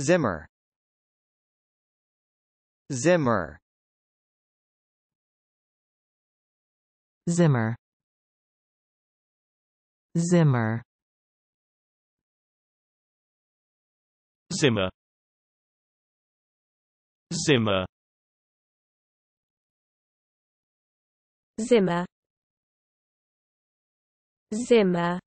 Zimmer Zimmer Zimmer Zimmer Zimmer Zimmer Zimmer Zimmer